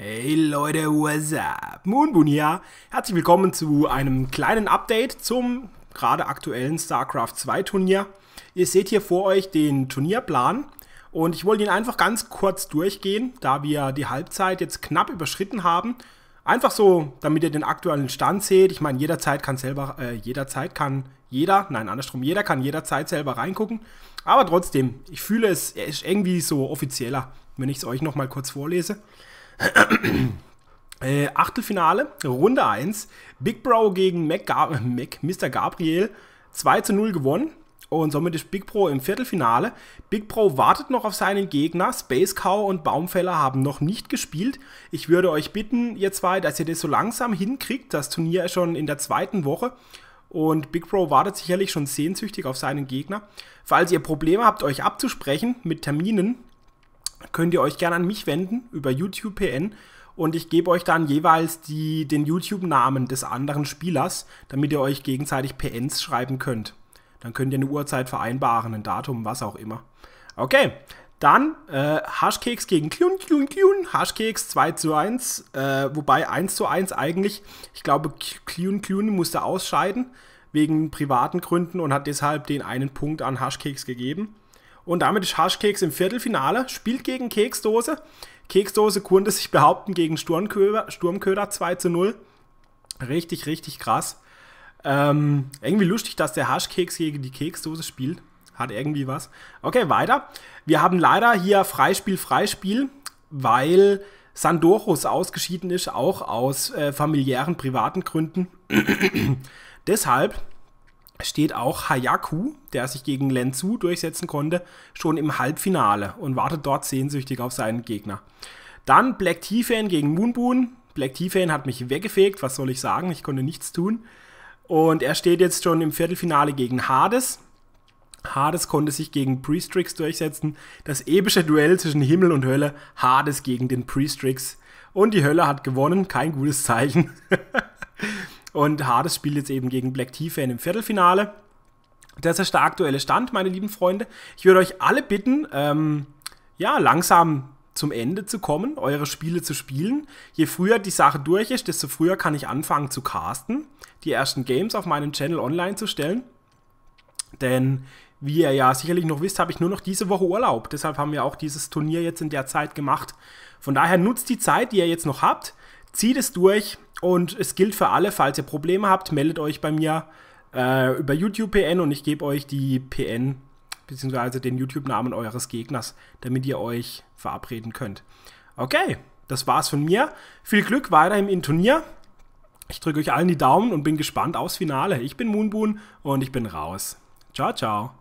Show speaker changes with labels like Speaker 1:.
Speaker 1: Hey Leute, what's up? Moonboon hier. Herzlich willkommen zu einem kleinen Update zum gerade aktuellen StarCraft 2 Turnier. Ihr seht hier vor euch den Turnierplan und ich wollte ihn einfach ganz kurz durchgehen, da wir die Halbzeit jetzt knapp überschritten haben. Einfach so, damit ihr den aktuellen Stand seht. Ich meine, jederzeit kann selber, äh, jederzeit kann jeder, nein, andersrum, jeder kann jederzeit selber reingucken. Aber trotzdem, ich fühle es irgendwie so offizieller, wenn ich es euch nochmal kurz vorlese. Äh, Achtelfinale, Runde 1. Big Bro gegen Mac, Gab Mac Mr. Gabriel 2 zu 0 gewonnen. Und somit ist Big Bro im Viertelfinale. Big Bro wartet noch auf seinen Gegner. Space Cow und Baumfeller haben noch nicht gespielt. Ich würde euch bitten, ihr zwei, dass ihr das so langsam hinkriegt. Das Turnier ist schon in der zweiten Woche. Und Big Bro wartet sicherlich schon sehnsüchtig auf seinen Gegner. Falls ihr Probleme habt, euch abzusprechen mit Terminen, könnt ihr euch gerne an mich wenden über YouTube PN und ich gebe euch dann jeweils die, den YouTube-Namen des anderen Spielers, damit ihr euch gegenseitig PNs schreiben könnt. Dann könnt ihr eine Uhrzeit vereinbaren, ein Datum, was auch immer. Okay, dann äh, gegen Klun, Klun, Klun. Haschkeks 2 zu 1, äh, wobei 1 zu 1 eigentlich, ich glaube, Klun, Klun musste ausscheiden wegen privaten Gründen und hat deshalb den einen Punkt an Haschkeks gegeben. Und damit ist Haschkeks im Viertelfinale, spielt gegen Keksdose. Keksdose konnte sich behaupten gegen Sturmköder, Sturmköder 2 zu 0. Richtig, richtig krass. Ähm, irgendwie lustig, dass der Haschkeks gegen die Keksdose spielt. Hat irgendwie was. Okay, weiter. Wir haben leider hier Freispiel, Freispiel, weil Sandoros ausgeschieden ist, auch aus äh, familiären, privaten Gründen. Deshalb steht auch Hayaku, der sich gegen Lenzu durchsetzen konnte, schon im Halbfinale und wartet dort sehnsüchtig auf seinen Gegner. Dann Black T-Fan gegen Moonboon. Black T-Fan hat mich weggefegt, was soll ich sagen, ich konnte nichts tun. Und er steht jetzt schon im Viertelfinale gegen Hades. Hades konnte sich gegen Priestrix durchsetzen. Das epische Duell zwischen Himmel und Hölle. Hades gegen den Priestrix. Und die Hölle hat gewonnen, kein gutes Zeichen. Und Hades spielt jetzt eben gegen Black T-Fan im Viertelfinale. Das ist der aktuelle Stand, meine lieben Freunde. Ich würde euch alle bitten, ähm, ja, langsam zum Ende zu kommen, eure Spiele zu spielen. Je früher die Sache durch ist, desto früher kann ich anfangen zu casten, die ersten Games auf meinem Channel online zu stellen. Denn wie ihr ja sicherlich noch wisst, habe ich nur noch diese Woche Urlaub. Deshalb haben wir auch dieses Turnier jetzt in der Zeit gemacht. Von daher nutzt die Zeit, die ihr jetzt noch habt, zieht es durch, und es gilt für alle, falls ihr Probleme habt, meldet euch bei mir äh, über YouTube PN und ich gebe euch die PN bzw. den YouTube-Namen eures Gegners, damit ihr euch verabreden könnt. Okay, das war's von mir. Viel Glück weiterhin im Turnier. Ich drücke euch allen die Daumen und bin gespannt aufs Finale. Ich bin Moonboon und ich bin raus. Ciao, ciao.